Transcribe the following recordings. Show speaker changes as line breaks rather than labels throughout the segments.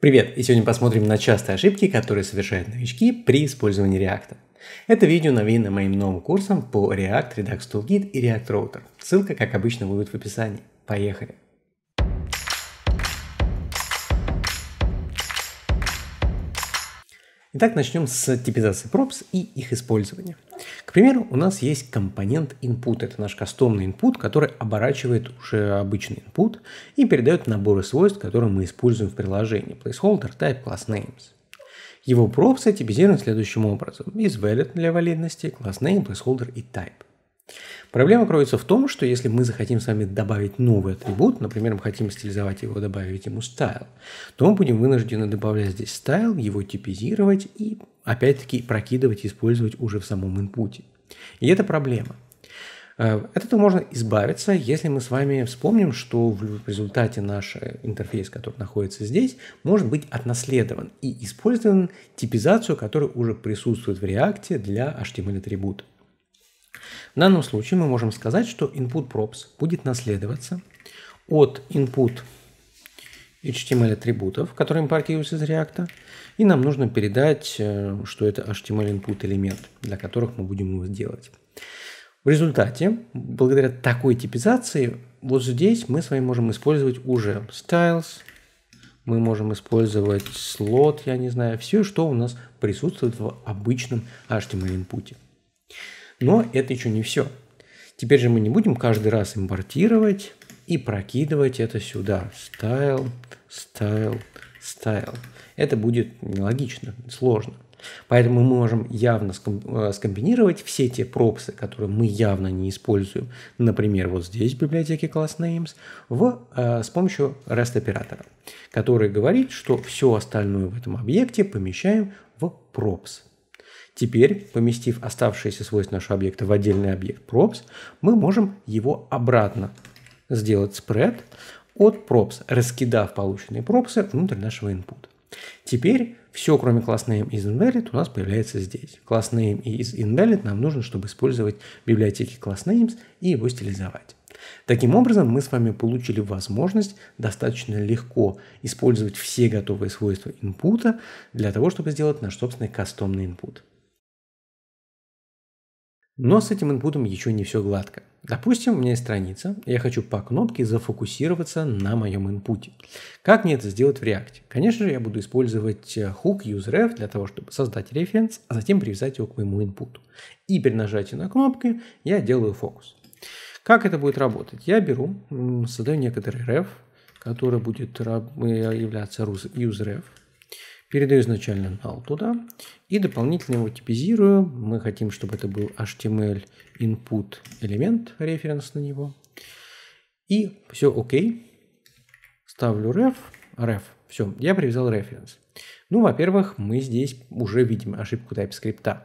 Привет, и сегодня посмотрим на частые ошибки, которые совершают новички при использовании React. Это видео новинно моим новым курсом по React, Redux Toolkit и React Router. Ссылка, как обычно, будет в описании. Поехали! Итак, начнем с типизации props и их использования. К примеру, у нас есть компонент input. Это наш кастомный input, который оборачивает уже обычный input и передает наборы свойств, которые мы используем в приложении. Placeholder, type, class names. Его пропсы типизированы следующим образом. is valid для валидности, class name, placeholder и type. Проблема кроется в том, что если мы захотим с вами добавить новый атрибут, например, мы хотим стилизовать его, добавить ему style, то мы будем вынуждены добавлять здесь style, его типизировать и опять-таки прокидывать и использовать уже в самом инпуте. И это проблема. Э, от этого можно избавиться, если мы с вами вспомним, что в результате наш интерфейс, который находится здесь, может быть отнаследован и использован типизацию, которая уже присутствует в React для HTML-атрибута. В данном случае мы можем сказать, что input props будет наследоваться от input HTML атрибутов, которые импортируются из React, и нам нужно передать, э, что это HTML input элемент, для которых мы будем его делать. В результате, благодаря такой типизации, вот здесь мы с вами можем использовать уже styles, мы можем использовать слот, я не знаю, все, что у нас присутствует в обычном HTML input. Но это еще не все. Теперь же мы не будем каждый раз импортировать и прокидывать это сюда. Style, style, style. Это будет нелогично, сложно. Поэтому мы можем явно э, скомбинировать все те пропсы, которые мы явно не используем, например, вот здесь в библиотеке class names, в, э, с помощью REST оператора, который говорит, что все остальное в этом объекте помещаем в props. Теперь, поместив оставшиеся свойства нашего объекта в отдельный объект props, мы можем его обратно сделать Spread от props, раскидав полученные пропсы внутрь нашего input. Теперь все, кроме class name из invalid, у нас появляется здесь. Класс name из invalid нам нужен, чтобы использовать библиотеки class names и его стилизовать. Таким образом, мы с вами получили возможность достаточно легко использовать все готовые свойства инпута для того, чтобы сделать наш собственный кастомный Input. Но с этим инпутом еще не все гладко. Допустим, у меня есть страница, и я хочу по кнопке зафокусироваться на моем инпуте. Как мне это сделать в React? Конечно же, я буду использовать э, hook useRef для того, чтобы создать референс, а затем привязать его к моему инпуту. И при нажатии на кнопки я делаю фокус. Как это будет работать? Я беру, создаю некоторый ref, который будет э, являться useRef. Передаю изначально null туда и дополнительно его типизирую. Мы хотим, чтобы это был HTML input элемент, референс на него. И все окей. Ставлю ref, ref. Все, я привязал референс. Ну, во-первых, мы здесь уже видим ошибку TypeScript.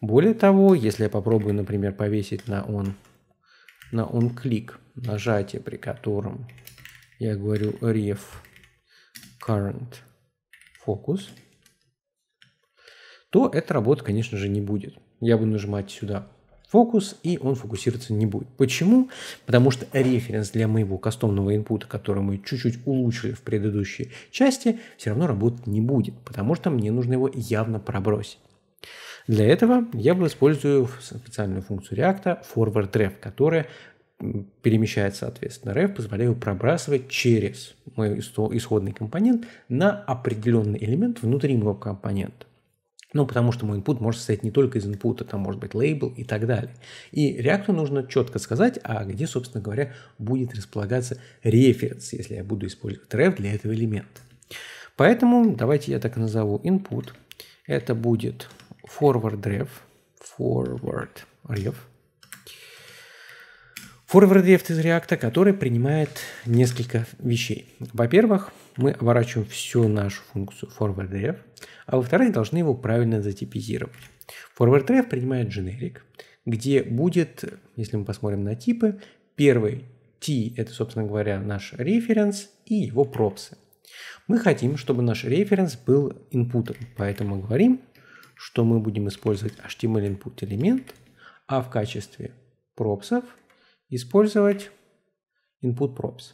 Более того, если я попробую, например, повесить на on, на on клик нажатие, при котором я говорю ref current – фокус, то эта работа, конечно же, не будет. Я буду нажимать сюда фокус, и он фокусироваться не будет. Почему? Потому что референс для моего кастомного инпута, который мы чуть-чуть улучшили в предыдущей части, все равно работать не будет, потому что мне нужно его явно пробросить. Для этого я бы использую специальную функцию React Forward Ref, которая перемещает, соответственно, ref, позволяю пробрасывать через мой исходный компонент на определенный элемент внутри моего компонента. Ну, потому что мой input может состоять не только из input, это а может быть лейбл и так далее. И реакту нужно четко сказать, а где, собственно говоря, будет располагаться референс, если я буду использовать ref для этого элемента. Поэтому давайте я так назову input. Это будет forward ref, forward ref. Форвард дефт из React, который принимает несколько вещей. Во-первых, мы оборачиваем всю нашу функцию forward ref, а во-вторых, должны его правильно затипизировать. Forward ref принимает generic, где будет, если мы посмотрим на типы, первый T – это, собственно говоря, наш референс и его пропсы. Мы хотим, чтобы наш референс был input, поэтому мы говорим, что мы будем использовать HTML input элемент, а в качестве пропсов – использовать input props.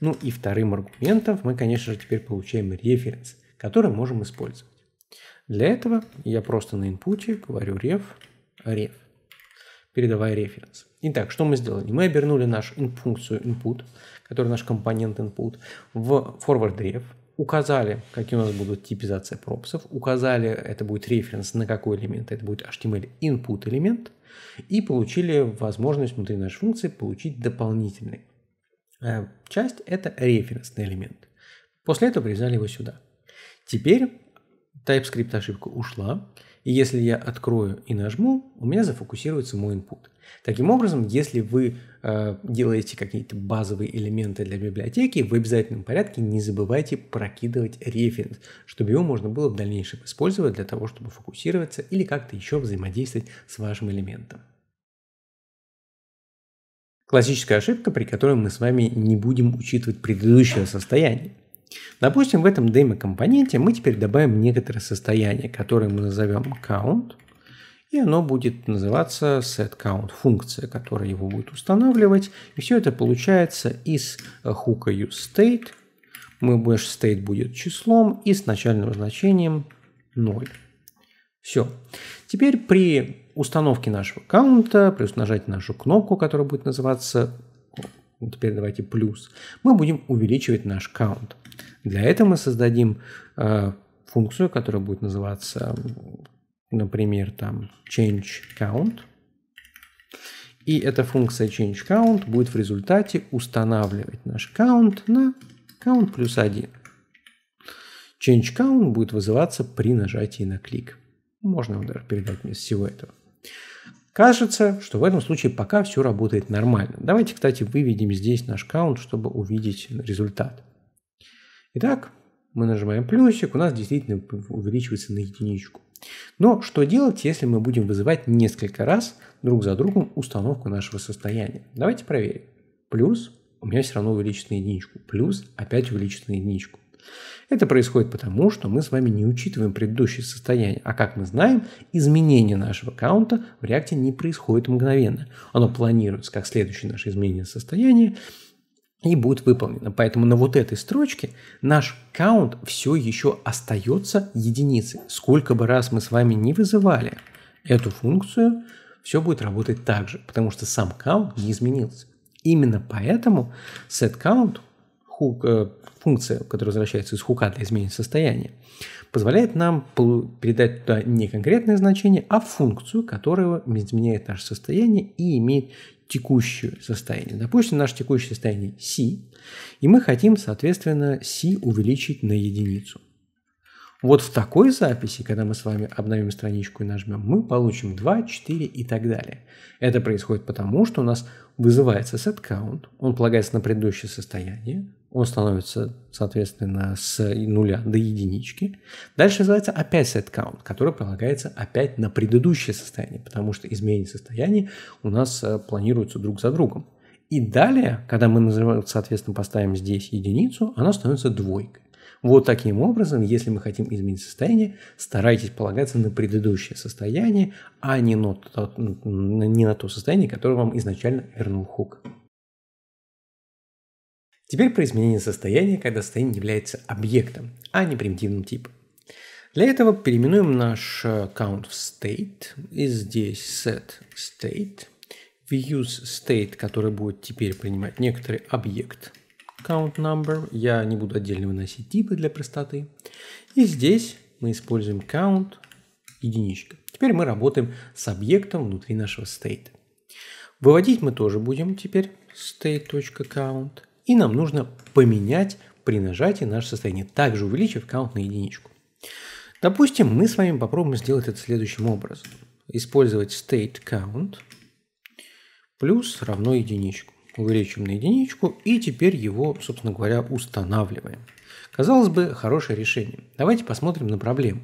Ну и вторым аргументом мы, конечно же, теперь получаем референс, который можем использовать. Для этого я просто на инпуте говорю ref, ref, передавая референс. Итак, что мы сделали? Мы обернули нашу функцию input, который наш компонент input, в forward ref, указали, какие у нас будут типизация пропсов, указали, это будет референс на какой элемент, это будет HTML input элемент – и получили возможность внутри нашей функции получить дополнительный. Э, часть – это референсный элемент. После этого привязали его сюда. Теперь TypeScript ошибка ушла, и если я открою и нажму, у меня зафокусируется мой input. Таким образом, если вы э, делаете какие-то базовые элементы для библиотеки, в обязательном порядке не забывайте прокидывать референс, чтобы его можно было в дальнейшем использовать для того, чтобы фокусироваться или как-то еще взаимодействовать с вашим элементом. Классическая ошибка, при которой мы с вами не будем учитывать предыдущее состояние. Допустим, в этом демо-компоненте мы теперь добавим некоторое состояние, которое мы назовем count, и оно будет называться setCount, функция, которая его будет устанавливать. И все это получается из хука useState. Мы больше state будет числом и с начальным значением 0. Все. Теперь при установке нашего аккаунта, плюс нажать нашу кнопку, которая будет называться, теперь давайте плюс, мы будем увеличивать наш аккаунт. Для этого мы создадим э, функцию, которая будет называться, например, там change count. И эта функция change count будет в результате устанавливать наш count на count плюс 1. Change count будет вызываться при нажатии на клик. Можно его даже передать вместо всего этого. Кажется, что в этом случае пока все работает нормально. Давайте, кстати, выведем здесь наш count, чтобы увидеть результат. Итак, мы нажимаем плюсик, у нас действительно увеличивается на единичку. Но что делать, если мы будем вызывать несколько раз друг за другом установку нашего состояния? Давайте проверим. Плюс у меня все равно увеличится на единичку. Плюс опять увеличится на единичку. Это происходит потому, что мы с вами не учитываем предыдущее состояние, а как мы знаем, изменение нашего аккаунта в реакте не происходит мгновенно. Оно планируется как следующее наше изменение состояния, и будет выполнено. Поэтому на вот этой строчке наш count все еще остается единицей. Сколько бы раз мы с вами не вызывали эту функцию, все будет работать так же, потому что сам count не изменился. Именно поэтому setCount хук, э, функция, которая возвращается из хука для изменения состояния, позволяет нам передать туда не конкретное значение, а функцию, которая изменяет наше состояние и имеет текущее состояние. Допустим, наше текущее состояние C, и мы хотим, соответственно, C увеличить на единицу. Вот в такой записи, когда мы с вами обновим страничку и нажмем, мы получим 2, 4 и так далее. Это происходит потому, что у нас вызывается setCount, он полагается на предыдущее состояние, он становится, соответственно, с нуля до единички. Дальше называется опять setCount, который полагается опять на предыдущее состояние, потому что изменение состояния у нас э, планируются друг за другом. И далее, когда мы, соответственно, поставим здесь единицу, она становится двойкой. Вот таким образом, если мы хотим изменить состояние, старайтесь полагаться на предыдущее состояние, а не на то, не на то состояние, которое вам изначально вернул хук. Теперь про изменение состояния, когда состояние является объектом, а не примитивным типом. Для этого переименуем наш count в state, и здесь set state, в use state, который будет теперь принимать некоторый объект – count number. Я не буду отдельно выносить типы для простоты. И здесь мы используем count единичка. Теперь мы работаем с объектом внутри нашего state. Выводить мы тоже будем теперь state.count. И нам нужно поменять при нажатии наше состояние, также увеличив count на единичку. Допустим, мы с вами попробуем сделать это следующим образом. Использовать state count плюс равно единичку увеличим на единичку и теперь его, собственно говоря, устанавливаем. Казалось бы, хорошее решение. Давайте посмотрим на проблему.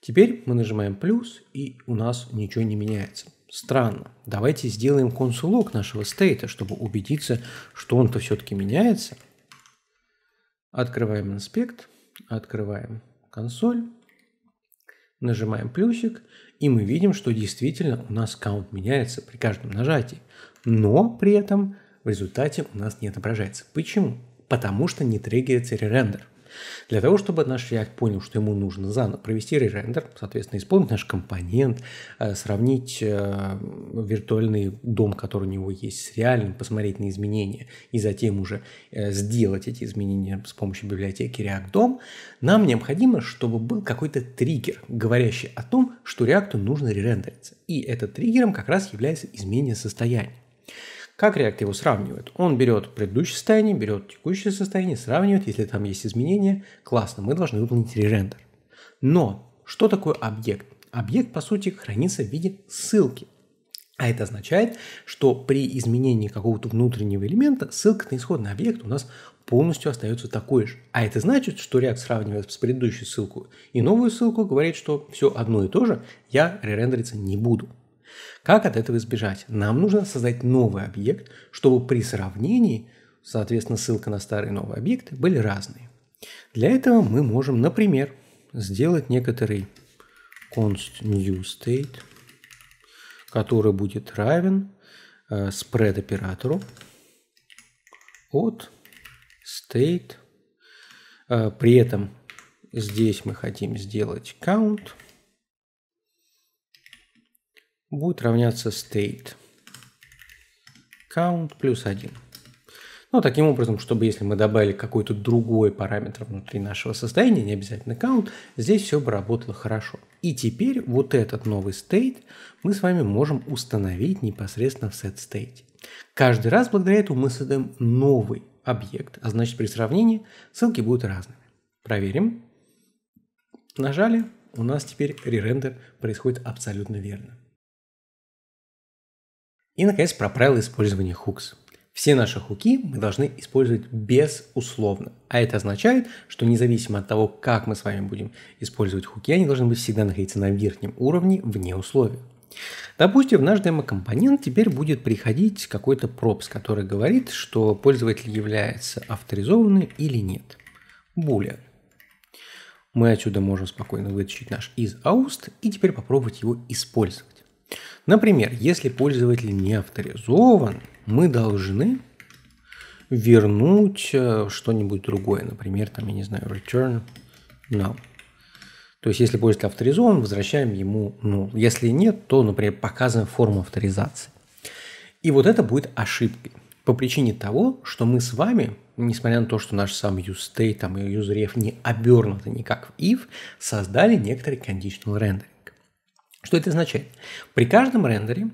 Теперь мы нажимаем плюс, и у нас ничего не меняется. Странно. Давайте сделаем консулок нашего стейта, чтобы убедиться, что он-то все-таки меняется. Открываем инспект, открываем консоль, нажимаем плюсик, и мы видим, что действительно у нас каунт меняется при каждом нажатии, но при этом в результате у нас не отображается. Почему? Потому что не триггерится ререндер. Для того, чтобы наш React понял, что ему нужно заново провести ререндер, соответственно, исполнить наш компонент, э, сравнить э, виртуальный дом, который у него есть, с реальным, посмотреть на изменения и затем уже э, сделать эти изменения с помощью библиотеки React DOM, нам необходимо, чтобы был какой-то триггер, говорящий о том, что React нужно ререндериться. И этот триггером как раз является изменение состояния. Как React его сравнивает? Он берет предыдущее состояние, берет текущее состояние, сравнивает, если там есть изменения. Классно, мы должны выполнить ререндер. Но что такое объект? Объект, по сути, хранится в виде ссылки. А это означает, что при изменении какого-то внутреннего элемента ссылка на исходный объект у нас полностью остается такой же. А это значит, что React сравнивает с предыдущей ссылкой и новую ссылку, говорит, что все одно и то же, я ререндериться не буду. Как от этого избежать? Нам нужно создать новый объект, чтобы при сравнении, соответственно, ссылка на старый и новый объект были разные. Для этого мы можем, например, сделать некоторый const new state, который будет равен э, spread оператору от state. Э, при этом здесь мы хотим сделать count – будет равняться state count плюс 1. Ну, таким образом, чтобы если мы добавили какой-то другой параметр внутри нашего состояния, не обязательно count, здесь все бы работало хорошо. И теперь вот этот новый state мы с вами можем установить непосредственно в setState. Каждый раз благодаря этому мы создаем новый объект, а значит при сравнении ссылки будут разными. Проверим. Нажали, у нас теперь ререндер происходит абсолютно верно. И, наконец, про правила использования хукс. Все наши хуки мы должны использовать безусловно. А это означает, что независимо от того, как мы с вами будем использовать хуки, они должны быть всегда находиться на верхнем уровне вне условия. Допустим, в наш демо-компонент теперь будет приходить какой-то пропс, который говорит, что пользователь является авторизованным или нет. Boolean. Мы отсюда можем спокойно вытащить наш из ауст и теперь попробовать его использовать. Например, если пользователь не авторизован, мы должны вернуть э, что-нибудь другое. Например, там, я не знаю, return null. То есть, если пользователь авторизован, возвращаем ему null. Если нет, то, например, показываем форму авторизации. И вот это будет ошибкой. По причине того, что мы с вами, несмотря на то, что наш сам useState там, и useRef не обернуты никак в if, создали некоторый conditional rendering. Что это означает? При каждом рендере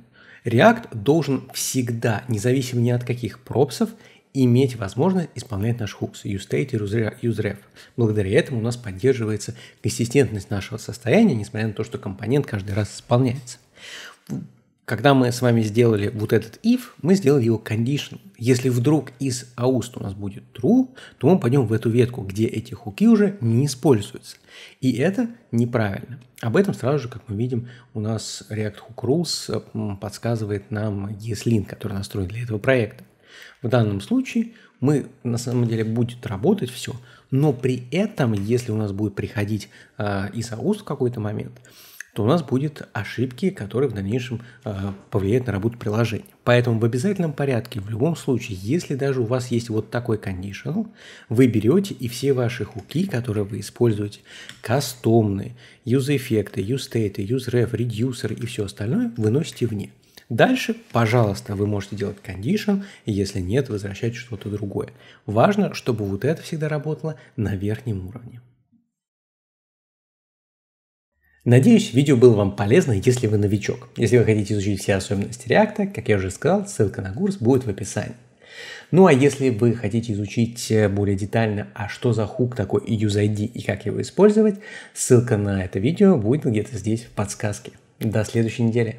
React должен всегда, независимо ни от каких пропсов, иметь возможность исполнять наш hooks, useState и useRef. Благодаря этому у нас поддерживается консистентность нашего состояния, несмотря на то, что компонент каждый раз исполняется. Когда мы с вами сделали вот этот if, мы сделали его condition. Если вдруг из AUST у нас будет true, то мы пойдем в эту ветку, где эти хуки уже не используются. И это неправильно. Об этом сразу же, как мы видим, у нас React Hook Rules подсказывает нам ESLint, который настроен для этого проекта. В данном случае мы на самом деле будет работать все, но при этом, если у нас будет приходить э, из AUST в какой-то момент, то у нас будут ошибки, которые в дальнейшем э, повлияют на работу приложения. Поэтому в обязательном порядке, в любом случае, если даже у вас есть вот такой condition, вы берете и все ваши хуки, которые вы используете, кастомные, use-эффекты, use-state, use-ref, reducer и все остальное, выносите вне. Дальше, пожалуйста, вы можете делать condition, если нет, возвращать что-то другое. Важно, чтобы вот это всегда работало на верхнем уровне. Надеюсь, видео было вам полезно, если вы новичок. Если вы хотите изучить все особенности React, как я уже сказал, ссылка на курс будет в описании. Ну а если вы хотите изучить э, более детально, а что за хук такой и UseID и как его использовать, ссылка на это видео будет где-то здесь в подсказке. До следующей недели.